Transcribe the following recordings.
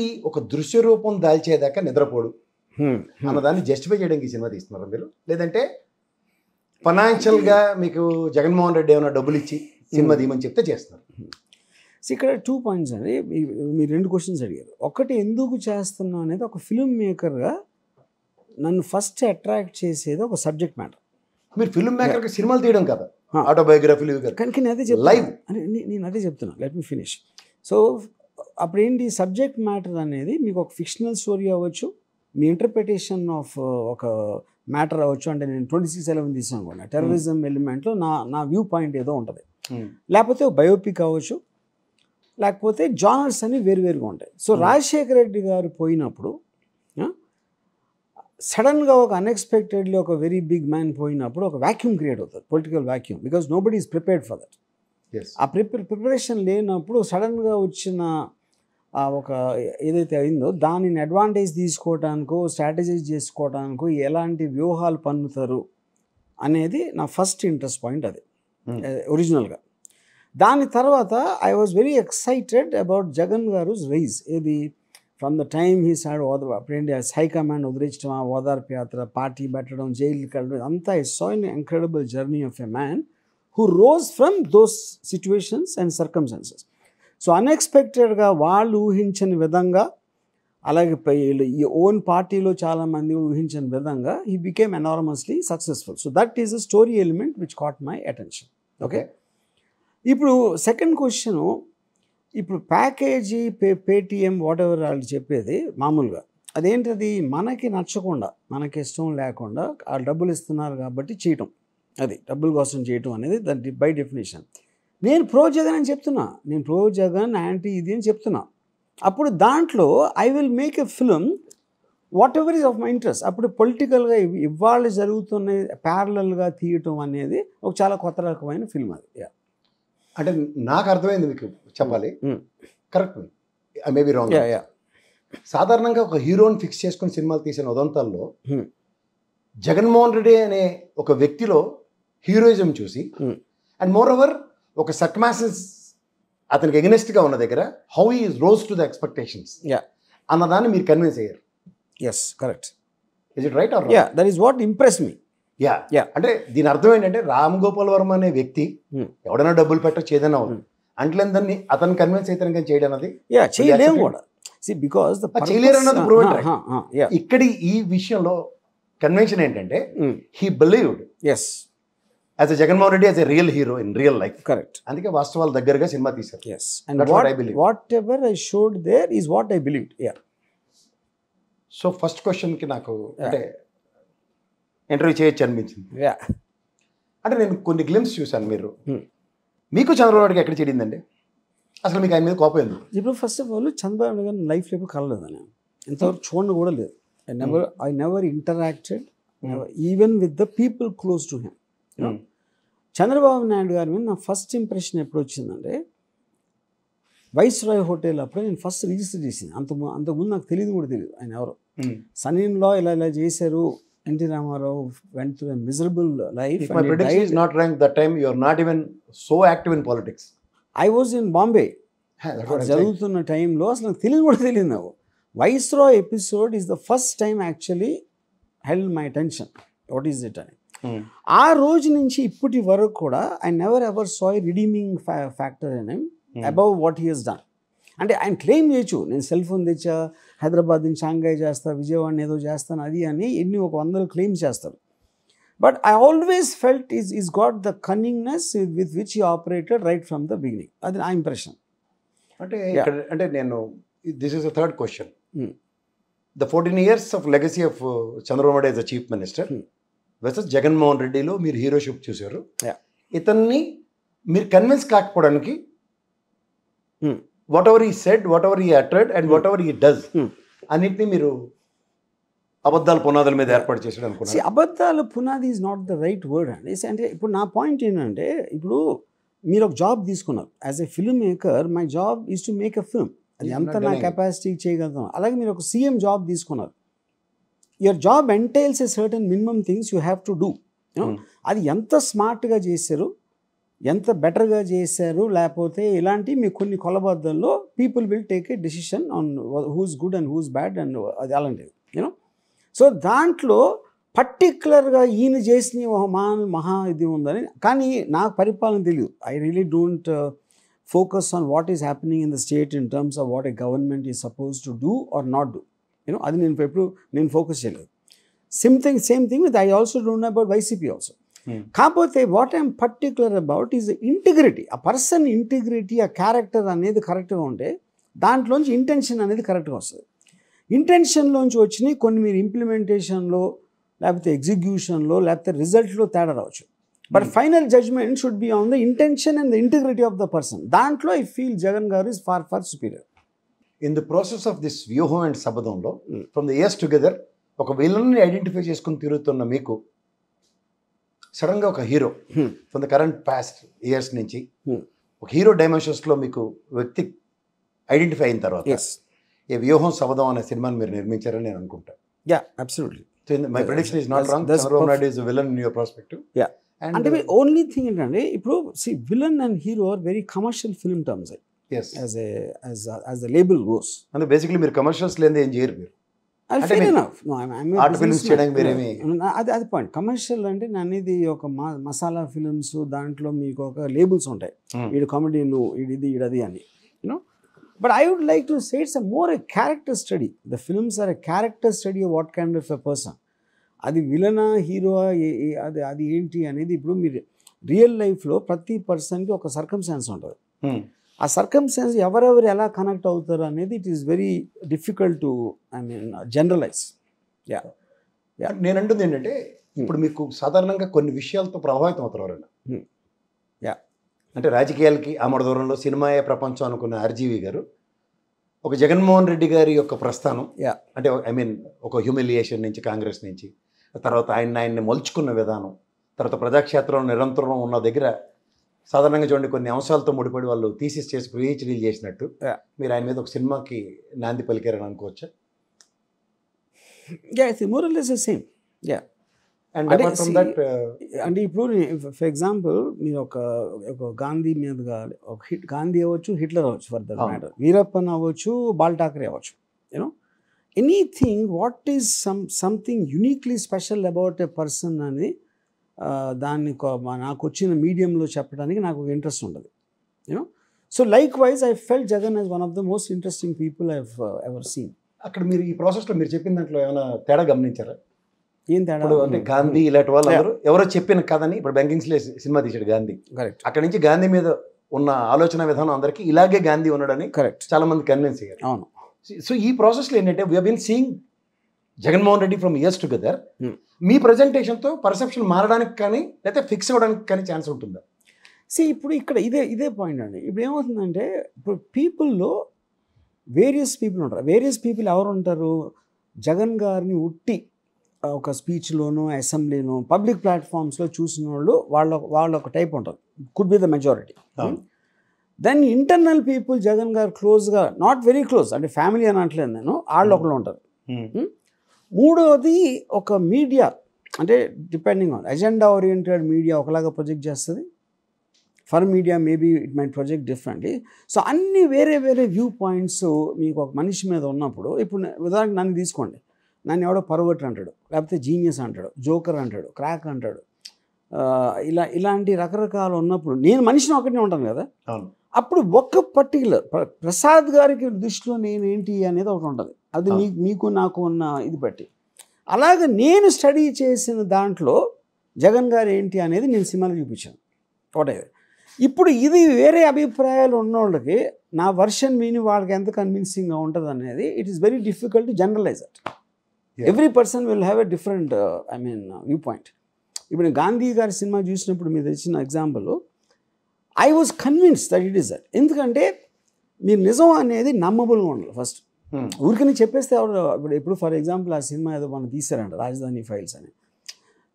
తండ్రి ఒక దృశ్య రూపం దాల్చేదాకా నిద్రపోడు అన్నదాన్ని జస్టిఫై చేయడానికి ఈ సినిమా తీస్తున్నారు మీరు లేదంటే ఫైనాన్షియల్గా మీకు జగన్మోహన్ రెడ్డి ఏమైనా డబ్బులు ఇచ్చి సినిమా తీయమని చెప్తే చేస్తున్నారు ఇక్కడ టూ పాయింట్స్ అండి మీరు రెండు క్వశ్చన్స్ అడిగారు ఒకటి ఎందుకు చేస్తున్నా అనేది ఒక ఫిల్మ్ మేకర్గా నన్ను ఫస్ట్ అట్రాక్ట్ చేసేది ఒక సబ్జెక్ట్ మ్యాటర్ మీరు ఫిల్మ్ మేకర్కి సినిమాలు తీయడం కదా ఆటోబయోగ్రఫీలు కానీ అదే లైవ్ అని నేను అదే చెప్తున్నాను లెట్ మీ ఫినిష్ సో అప్పుడు ఏంటి సబ్జెక్ట్ మ్యాటర్ అనేది మీకు ఒక ఫిక్షనల్ స్టోరీ అవ్వచ్చు మీ ఇంటర్ప్రిటేషన్ ఆఫ్ ఒక మ్యాటర్ అవ్వచ్చు అంటే నేను ట్వంటీ సిక్స్ ఎలెవెన్ తీసాను కూడా టెర్రరిజం ఎలిమెంట్లో నా నా వ్యూ పాయింట్ ఏదో ఉంటుంది లేకపోతే బయోపిక్ అవ్వచ్చు లేకపోతే జానర్స్ అన్ని వేరువేరుగా ఉంటాయి సో రాజశేఖర రెడ్డి గారు పోయినప్పుడు సడన్గా ఒక అన్ఎక్స్పెక్టెడ్లీ ఒక వెరీ బిగ్ మ్యాన్ పోయినప్పుడు ఒక వ్యాక్యూమ్ క్రియేట్ అవుతుంది political vacuum because nobody prepared for that ఆ ప్రిపేర్ ప్రిపరేషన్ లేనప్పుడు సడన్గా వచ్చిన ఒక ఏదైతే అయిందో దానిని అడ్వాంటేజ్ తీసుకోవటానికో స్ట్రాటజైజ్ చేసుకోవటానికో ఎలాంటి వ్యూహాలు పన్నుతారు అనేది నా ఫస్ట్ ఇంట్రెస్ట్ పాయింట్ అది ఒరిజినల్గా hmm. దాని తర్వాత I was very excited about Jagan గారు రైజ్ ఏది from the time he said ఓద అప్పుడేంటి హైకమాండ్ వదిలించడం ఆ ఓదార్పు యాత్ర పార్టీ పెట్టడం జైలుకి వెళ్ళడం అంతా I saw in incredible journey of a man who rose from those situations and circumstances so అన్ఎక్స్పెక్టెడ్గా వాళ్ళు ఊహించని విధంగా అలాగే ఈ ఓన్ పార్టీలో చాలామంది ఊహించిన విధంగా he became enormously successful so that is a story element which caught my attention okay ఇప్పుడు సెకండ్ క్వశ్చను ఇప్పుడు ప్యాకేజీ పే పేటిఎం ఎవర్ వాళ్ళు చెప్పేది మామూలుగా అదేంటది మనకి నచ్చకుండా మనకి ఇష్టం లేకుండా ఆ డబ్బులు ఇస్తున్నారు కాబట్టి చేయటం అది డబ్బుల కోసం చేయటం అనేది దాని బై డెఫినేషన్ నేను ప్రో జగన్ అని చెప్తున్నా నేను ప్రో జగన్ యాంటీ ఇది అని చెప్తున్నా అప్పుడు దాంట్లో I will make a film whatever is of my interest అప్పుడు పొలిటికల్గా ఇవాళ జరుగుతున్న ప్యారలల్గా తీయటం అనేది ఒక చాలా కొత్త రకమైన ఫిల్మ్ అది అంటే నాకు అర్థమైంది మీకు చెప్పాలి కరెక్ట్ మేబీ రాంగ్ సాధారణంగా ఒక హీరోని ఫిక్స్ చేసుకుని సినిమాలు తీసిన ఉదంతాల్లో hmm. జగన్మోహన్ రెడ్డి అనే ఒక వ్యక్తిలో హీరోయిజం చూసి అండ్ మోర్ ఓవర్ ఒక సర్కమాసెస్ అతనికి ఎగనెస్ట్గా ఉన్న దగ్గర హౌ ఈ rose to the expectations yeah అన్నదాన్ని మీరు కన్విన్స్ అయ్యారు yes correct is it right or yeah that is what impress me yeah yeah అంటే దీని అర్థం ఏంటంటే రామ్ గోపాల్ వర్మ అనే వ్యక్తి hmm. ఎవడైనా డబ్బులు పెట్టచ్చు ఏదైనా అవుతుంది అంటే దాన్ని అతను కన్విన్స్ అయితే కానీ చేయడం అది యా చేయలేము కూడా see because ah, ah, ah, ఇక్కడ ఈ విషయంలో కన్వెన్షన్ ఏంటంటే he believed yes as Jaganmohan Reddy as a real hero in real life correct అందుకే వాస్తవాల దగ్గరగా సినిమా తీశారు yes and what I believe whatever I showed there is what I believe yeah so first క్వశ్చన్కి నాకు అంటే ఇంటర్వ్యూ చేయొచ్చు అనిపించింది యా అంటే నేను కొన్ని గ్లిమ్స్ చూశాను మీరు hmm. మీకు చంద్రబాబుకి ఎక్కడ చేడిందండి అసలు మీకు ఆయన మీద కోపం ఎందుకు ఇప్పుడు ఫస్ట్ ఆఫ్ ఆల్ చంద్రబాబు గారు లైఫ్లో ఎప్పుడు కలలేదు నేను ఎంతవరకు చూడండి కూడా లేదు I never I never interacted even with the people close to him Chandrababu Naidu గారి మీద నా ఫస్ట్ ఇంప్రెషన్ ఎప్పుడు వచ్చిందంటే వైస్రాయ్ హోటల్ అప్పుడు నేను ఫస్ట్ రిజిస్టర్ చేసింది అంత అంతకుముందు నాకు తెలియదు కూడా తెలియదు ఆయన ఎవరు సనీన్లో ఇలా ఇలా చేశారు N T Ramarao went to miserable life in politics I was in Bombay జరుగుతున్న టైంలో అసలు నాకు తెలియదు కూడా తెలియదు నాకు రాయ్ episode is the first time actually held my tension what is it అని ఆ రోజు నుంచి ఇప్పటి వరకు కూడా I never ever saw redeeming factor అని అబౌవ్ వాట్ హీస్ డన్ అంటే ఆయన క్లెయిమ్ చేయొచ్చు నేను సెల్ ఫోన్ తెచ్చా హైదరాబాద్ నుంచి షాంఘై చేస్తా విజయవాడ ఏదో చేస్తాను అది అని ఎన్ని ఒక వందలు క్లెయిమ్ చేస్తారు but I always felt is is got the cunningness with which he operated right from the beginning అది నా ఇంప్రెషన్ అంటే అంటే నేను this is the third question the fourteen years of legacy of Chandrababu Naidu as a chief minister versus Jaganmohan రెడ్డిలో మీరు heroship చూశారు ఇతన్ని మీరు కన్విన్స్ కాకపోవడానికి whatever he said whatever he uttered and whatever he does అన్నింటినీ మీరు అబద్ధాల పునాదుల మీద ఏర్పాటు చేసాడు అనుకున్నాను అబద్ధాల పునాది is not the right word అండి అంటే ఇప్పుడు నా పాయింట్ ఏంటంటే ఇప్పుడు మీరు ఒక జాబ్ తీసుకున్నారు as a film maker my job is to make a film అది ఎంత నా కెపాసిటీ చేయగలుగుతాం అలాగే మీరు ఒక సీఎం జాబ్ తీసుకున్నారు your job entails a certain minimum things you have to do అది ఎంత స్మార్ట్గా చేశారు ఎంత బెటర్గా చేశారు లేకపోతే ఇలాంటి మీ కొన్ని కొలబద్దల్లో people will take a decision on whose good and whose bad and అది అలాంటిది యూనో సో దాంట్లో పర్టిక్యులర్గా ఈయన చేసిన మహా మహా ఇది ఉందని కానీ నాకు పరిపాలన తెలియదు I really don't focus on what is happening in the state in terms of what a government is suppose to do or not do you know అది నేను ఎప్పుడు నేను ఫోకస్ చేయలేదు same thing same thing with I also don't about YCP also కాకపోతే what I'm particular about is integrity ఆ person integrity ఆ character అనేది కరెక్ట్గా ఉంటే దాంట్లోంచి ఇంటెన్షన్ అనేది కరెక్ట్గా వస్తుంది ఇంటెన్షన్లోంచి వచ్చినాయి కొన్ని మీరు ఇంప్లిమెంటేషన్లో లేకపోతే ఎగ్జిక్యూషన్లో లేకపోతే రిజల్ట్లో తేడా రావచ్చు but final judgement should be on the intention and the integrity of the person దాంట్లో ఐ ఫీల్ జగన్ గారు is far far superior in the process of this Vyooham and సబదంలో hmm. From the years together ఒక విలన్ని identify చేసుకుని తిరుగుతున్న మీకు సడన్గా ఒక hero hmm. From the current past years నుంచి hmm. ఒక హీరో లో మీకు వ్యక్తి ఐడెంటిఫై అయిన తర్వాత ఏ వ్యూహం సబదం అనే సినిమాని మీరు నిర్మించారని నేను అనుకుంటా మై విలన్ యా అంటే ఓన్లీ uh, థింగ్ ఏంటంటే ఇప్పుడు see villain and hero are very commercial film terms అయి యాజ్ లేబుల్ గోస్ అంటే బేసిక్లీ మీరు కమర్షియల్స్ లేని ఏం చేయరు మీరు అది అది పాయింట్ కమర్షియల్ అంటే నన్ను ఇది ఒక మసాలా ఫిలిమ్స్ దాంట్లో మీకు ఒక లేబుల్స్ ఉంటాయి hmm. వీడు కామెడీ నువ్వు ఇది ఇడది అని you know but I would like to say it's a more a character study the films are a character study what kind of a person అది విలనా హీరో అది అది ఏంటి అనేది ఇప్పుడు మీరు రియల్ లైఫ్లో ప్రతి పర్సన్కి ఒక సర్కమ్స్టాన్స్ ఉంటుంది hmm. ఆ సర్కమ్స్టాన్స్ ఎవరెవరు ఎలా కనెక్ట్ అవుతారు అనేది it is very difficult to I mean generalise yeah yeah నేనంటుంది ఏంటంటే hmm. ఇప్పుడు మీకు సాధారణంగా కొన్ని విషయాలతో ప్రభావితం అవుతారు యా hmm. అంటే రాజకీయాలకి ఆమడ దూరంలో సినిమా ప్రపంచం అనుకున్న ఆర్జీవి గారు ఒక జగన్మోహన్ రెడ్డి గారి యొక్క ప్రస్థానం యా అంటే ఐ మీన్ ఒక హ్యూమిలియేషన్ నుంచి కాంగ్రెస్ నుంచి తర్వాత ఆయన ఆయన్ని మలుచుకున్న విధానం తర్వాత ప్రజాక్షేత్రంలో నిరంతరం ఉన్న దగ్గర సాధారణంగా చూడండి కొన్ని అంశాలతో ముడిపడి వాళ్ళు థీసిస్ చేసి పిహెచ్డీలు చేసినట్టు మీరు ఆయన మీద ఒక సినిమాకి నాంది పలికారని అనుకోవచ్చు యా అండ్ అంటే ఇప్పుడు ఫర్ ఎగ్జాంపుల్ మీరు ఒక ఒక గాంధీ మీదుగా ఒక హిట్ గాంధీ అవ్వచ్చు హిట్లర్ అవ్వచ్చు ఫర్ దట్ మ్యాటర్ వీరప్పన్ అవ్వచ్చు బాల్ ఠాకరే అవ్వచ్చు you know anything what is some something uniquely special about a person అని దాన్ని నాకు వచ్చిన మీడియంలో చెప్పడానికి నాకు ఇంట్రెస్ట్ ఉండదు you know so likewise I feel Jagan is one of the most interesting people I ever seen అక్కడ మీరు ఈ ప్రాసెస్లో మీరు చెప్పిన దాంట్లో ఏమైనా తేడా గమనించారా ఏం తేడా అంటే గాంధీ ఇలాంటి వాళ్ళు ఎవరో చెప్పిన కథని ఇప్పుడు బెంకింగ్స్లే సినిమా తీశాడు గాంధీ కరెక్ట్ అక్కడ నుంచి గాంధీ మీద ఉన్న ఆలోచన విధానం అందరికీ ఇలాగే గాంధీ ఉన్నాడని కరెక్ట్ చాలా మంది కన్విన్స్ అయ్యారు అవును సో ఈ ప్రాసెస్లో ఏంటంటే we been seeing Jaganmohan Reddy from years together hmm. మీ ప్రజెంటేషన్తో పర్సెప్షన్ మారడానికి కానీ లేకపోతే ఫిక్స్ అవ్వడానికి కానీ ఛాన్స్ ఉంటుందా సో ఇప్పుడు ఇక్కడ ఇదే ఇదే పాయింట్ అండి ఇప్పుడు ఏమవుతుందంటే ఇప్పుడు పీపుల్లో వేరియస్ పీపుల్ ఉంటారు వేరియస్ పీపుల్ ఎవరు ఉంటారు జగన్ గారిని ఉట్టి ఒక స్పీచ్లోనో అసెంబ్లీనో పబ్లిక్ ప్లాట్ఫామ్స్లో చూసిన వాళ్ళు వాళ్ళ వాళ్ళ ఒక టైప్ ఉంటారు could be the majority then internal people Jagan garu క్లోజ్గా నాట్ వెరీ క్లోజ్ అంటే ఫ్యామిలీ అని అంటలేదు నేను వాళ్ళు hmm. ఒకళ్ళు ఉంటారు hmm. మూడవది ఒక మీడియా అంటే depending on agenda oriented media ఒకలాగా ప్రొజెక్ట్ చేస్తుంది for media maybe it may project differently so అన్ని వేరే వేరే వ్యూ పాయింట్స్ మీకు ఒక మనిషి మీద ఉన్నప్పుడు ఇప్పుడు ఉదాహరణకు నన్ను తీసుకోండి నన్ను ఎవడో పర్వటర్ అంటాడు లేకపోతే జీనియస్ అంటాడు జోకర్ అంటాడు క్రాక్ అంటాడు ఇలా ఇలాంటి రకరకాలు ఉన్నప్పుడు నేను మనిషిని ఒకటినే ఉంటాను కదా అప్పుడు ఒక్క పర్టికులర్ ప్రసాద్ గారికి దృష్టిలో నేనేంటి అనేది ఒకటి ఉంటుంది అది మీ మీకు నాకు ఉన్న ఇది బట్టి అలాగ నేను స్టడీ చేసిన దాంట్లో జగన్ గారు ఏంటి అనేది నేను సినిమాలు చూపించాను ఒకటే ఇప్పుడు ఇది వేరే అభిప్రాయాలు ఉన్నోళ్ళకి నా వర్షన్ విని వాళ్ళకి ఎంత కన్విన్సింగ్గా ఉంటుంది అనేది it is very difficult to generalise at every person will have a different I mean view point ఇప్పుడు గాంధీ గారి సినిమా చూసినప్పుడు మీరు ఇచ్చిన example I was convince that it is that ఎందుకంటే మీరు నిజం అనేది నమ్మబుల్గా ఉండాలి ఫస్ట్ Hmm. ఊరికని చెప్పేస్తే ఎవరు ఇప్పుడు ఇప్పుడు ఫర్ ఎగ్జాంపుల్ ఆ సినిమా ఏదో మనం తీశారంట రాజధాని ఫైల్స్ అని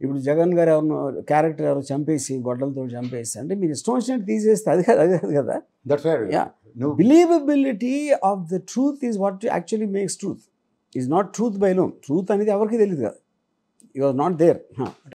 ఇప్పుడు జగన్ గారు ఎవరినో క్యారెక్టర్ ఎవరు చంపేసి గొడ్డలతో చంపేసి అంటే మీరు ఇష్టం వచ్చినట్టు తీసేస్తే అది కాదు అది కాదు కదా believability of the truth is what actually makes truth is not truth by lone truth అనేది ఎవరికి తెలియదు కదా యు ఆర్ నాట్ దేర్